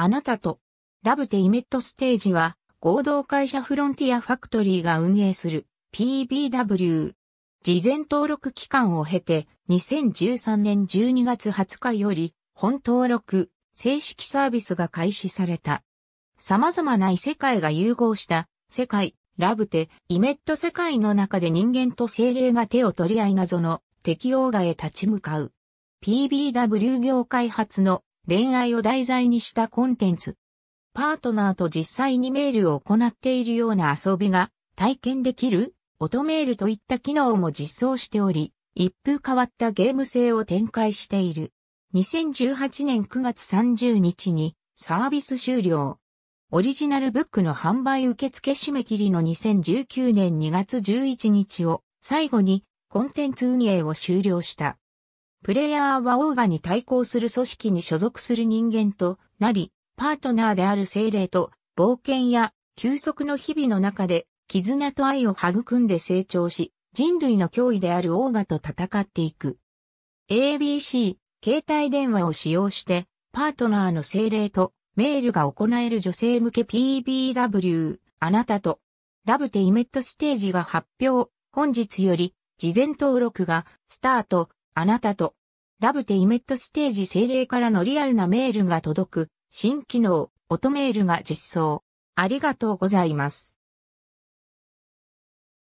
あなたと、ラブテイメットステージは、合同会社フロンティアファクトリーが運営する PBW。事前登録期間を経て、2013年12月20日より、本登録、正式サービスが開始された。様々な異世界が融合した、世界、ラブテ、イメット世界の中で人間と精霊が手を取り合い謎の適応外へ立ち向かう。PBW 業開発の恋愛を題材にしたコンテンツ。パートナーと実際にメールを行っているような遊びが体験できるオトメールといった機能も実装しており、一風変わったゲーム性を展開している。2018年9月30日にサービス終了。オリジナルブックの販売受付締め切りの2019年2月11日を最後にコンテンツ運営を終了した。プレイヤーはオーガに対抗する組織に所属する人間となり、パートナーである精霊と冒険や休息の日々の中で絆と愛を育んで成長し、人類の脅威であるオーガと戦っていく。ABC、携帯電話を使用して、パートナーの精霊とメールが行える女性向け PBW、あなたと、ラブテイメットステージが発表、本日より、事前登録がスタート、あなたと、ラブテイメットステージ精霊からのリアルなメールが届く、新機能、オトメールが実装。ありがとうございます。